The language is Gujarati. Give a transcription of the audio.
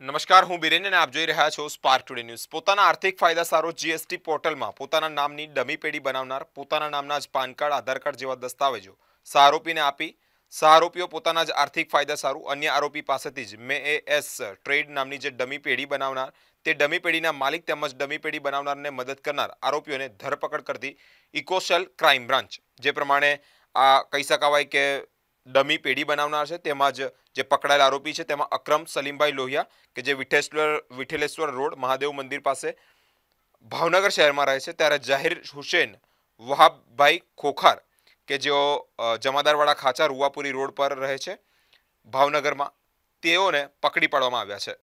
નમસ્કાર હું બિરેન આપ જોઈ રહ્યા છો સ્પાર્ક ટુડે ન્યૂઝ પોતાના આર્થિક ફાયદા સારો જીએસટી પોર્ટલમાં પોતાના નામની ડમી પેઢી બનાવનાર પોતાના નામના જ પાન કાર્ડ આધાર કાર્ડ જેવા દસ્તાવેજો સહ આરોપીને આપી સહારોપીઓ પોતાના જ આર્થિક ફાયદા સારું અન્ય આરોપી પાસેથી જ મે એ એસ ટ્રેડ નામની જે ડમી પેઢી બનાવનાર તે ડમી પેઢીના માલિક તેમજ ડમી પેઢી બનાવનારને મદદ કરનાર આરોપીઓને ધરપકડ કરતી ઇકોસેલ ક્રાઇમ બ્રાન્ચ જે પ્રમાણે આ કહી શકાવાય કે ડમી પેઢી બનાવનાર છે તેમજ જે પકડાયેલ આરોપી છે તેમાં અક્રમ સલીમભાઈ લોહિયા કે જે વિઠેશ્વર વિઠેલેશ્વર રોડ મહાદેવ મંદિર પાસે ભાવનગર શહેરમાં રહે છે ત્યારે જાહેર હુસેન વહાબભાઈ ખોખાર કે જેઓ જમાદારવાડા ખાચા રૂવાપુરી રોડ પર રહે છે ભાવનગરમાં તેઓને પકડી પાડવામાં આવ્યા છે